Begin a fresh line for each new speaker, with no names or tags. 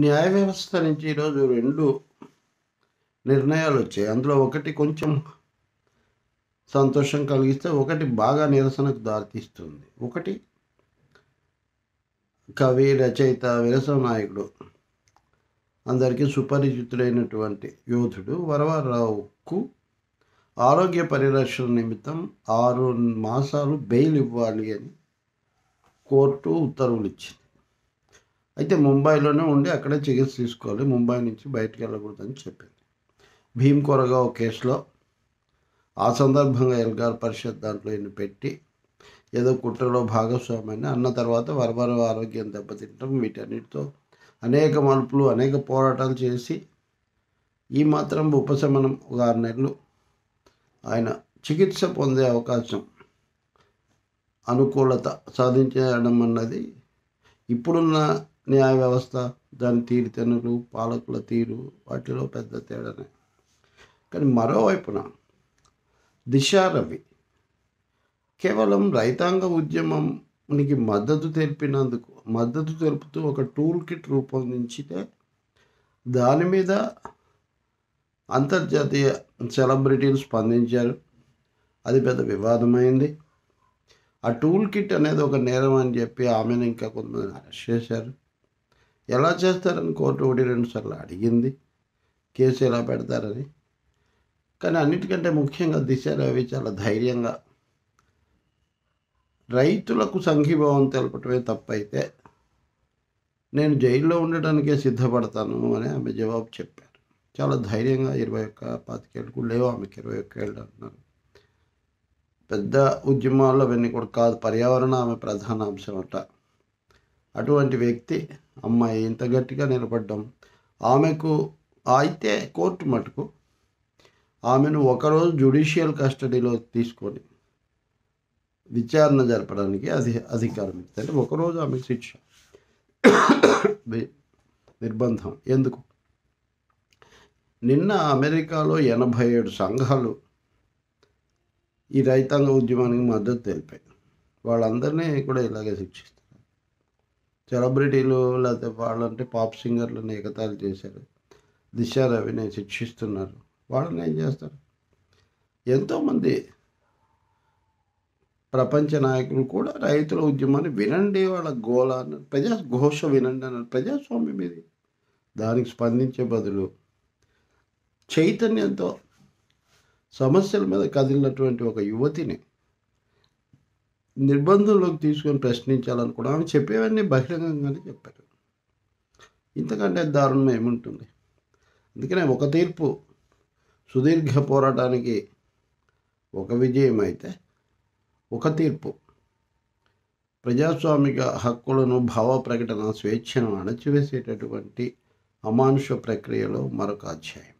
న్యాయ వ్యవస్థ నుంచి ఈరోజు రెండు నిర్ణయాలు వచ్చాయి అందులో ఒకటి కొంచెం సంతోషం కలిగిస్తే ఒకటి బాగా నిరసనకు దారితీస్తుంది ఒకటి కవి రచయిత విరసవ నాయకుడు అందరికీ సుపరిచితుడైనటువంటి యోధుడు వరవరావుకు ఆరోగ్య పరిరక్షణ నిమిత్తం ఆరు మాసాలు బెయిల్ ఇవ్వాలి అని కోర్టు ఉత్తర్వులు ఇచ్చింది అయితే ముంబైలోనే ఉండి అక్కడే చికిత్స తీసుకోవాలి ముంబై నుంచి బయటకు వెళ్ళకూడదని చెప్పింది భీమ్ ఒక కేసులో ఆ సందర్భంగా ఎల్గార్ పరిషత్ దాంట్లో ఈయన పెట్టి ఏదో కుట్రలో భాగస్వామ్యాన్ని అన్న తర్వాత వరవర ఆరోగ్యం దెబ్బతింటాం వీటన్నిటితో అనేక మలుపులు అనేక పోరాటాలు చేసి ఈ మాత్రం ఉపశమనం ఒక ఆరు నెలలు ఆయన చికిత్స పొందే అవకాశం అనుకూలత సాధించడం అన్నది ఇప్పుడున్న న్యాయ వ్యవస్థ దాని తీరుతెనులు పాలకుల తీరు వాటిలో పెద్ద తేడానే కానీ మరోవైపున దిశారవి కేవలం రైతాంగ ఉద్యమంకి మద్దతు తెలిపినందుకు మద్దతు తెలుపుతూ ఒక టూల్ కిట్ రూపొందించితే దాని మీద అంతర్జాతీయ సెలబ్రిటీలు స్పందించారు అది పెద్ద వివాదమైంది ఆ టూల్ కిట్ అనేది ఒక నేరం అని చెప్పి ఆమెను ఇంకా కొంతమంది అరెస్ట్ చేశారు ఎలా చేస్తారని కోర్టు ఒకటి రెండు సార్లు అడిగింది కేసు ఎలా పెడతారని కానీ అన్నిటికంటే ముఖ్యంగా దిశ రవి చాలా ధైర్యంగా రైతులకు సంఘీభావం తెలపటమే తప్పైతే నేను జైల్లో ఉండడానికే సిద్ధపడతాను అని ఆమె జవాబు చెప్పారు చాలా ధైర్యంగా ఇరవై ఒక్క పాతికేళ్ళకు లేవు ఆమెకి ఇరవై ఒక్క ఏళ్ళు అంటున్నారు పెద్ద ఉద్యమాలు అవన్నీ కూడా కాదు పర్యావరణ ఆమె ప్రధాన అంశం అట అటువంటి వ్యక్తి అమ్మాయి ఇంత గట్టిగా నిలబడ్డం ఆమెకు అయితే కోర్టు మటుకు ఆమెను ఒకరోజు జుడిషియల్ కస్టడీలో తీసుకొని విచారణ జరపడానికి అధి అధికారం ఇస్తే ఒకరోజు ఆమెకు శిక్ష నిర్బంధం ఎందుకు నిన్న అమెరికాలో ఎనభై ఏడు సంఘాలు ఈ రైతాంగ ఉద్యమానికి మద్దతు తెలిపాయి వాళ్ళందరినీ కూడా ఇలాగే శిక్షిస్తారు సెలబ్రిటీలు లేకపోతే వాళ్ళంటే పాప్ సింగర్లను ఎగతాళి చేశారు దిశ రవిని శిక్షిస్తున్నారు వాళ్ళని ఏం చేస్తారు ఎంతోమంది ప్రపంచ నాయకులు కూడా రైతుల ఉద్యమాన్ని వినండి వాళ్ళ గోళ అన్నారు ప్రజా ఘోష వినండి అన్నారు ప్రజాస్వామ్యం ఇది దానికి స్పందించే బదులు చైతన్యంతో సమస్యల మీద కదిలినటువంటి ఒక యువతిని నిర్బంధంలోకి తీసుకొని ప్రశ్నించాలని కూడా ఆమె చెప్పేవన్నీ బహిరంగంగానే చెప్పారు ఇంతకంటే దారుణం ఏముంటుంది అందుకనే ఒక తీర్పు సుదీర్ఘ పోరాటానికి ఒక విజయం అయితే ఒక తీర్పు ప్రజాస్వామిక హక్కులను భావ ప్రకటన స్వేచ్ఛను అణచివేసేటటువంటి అమానుష ప్రక్రియలో మరొక అధ్యాయం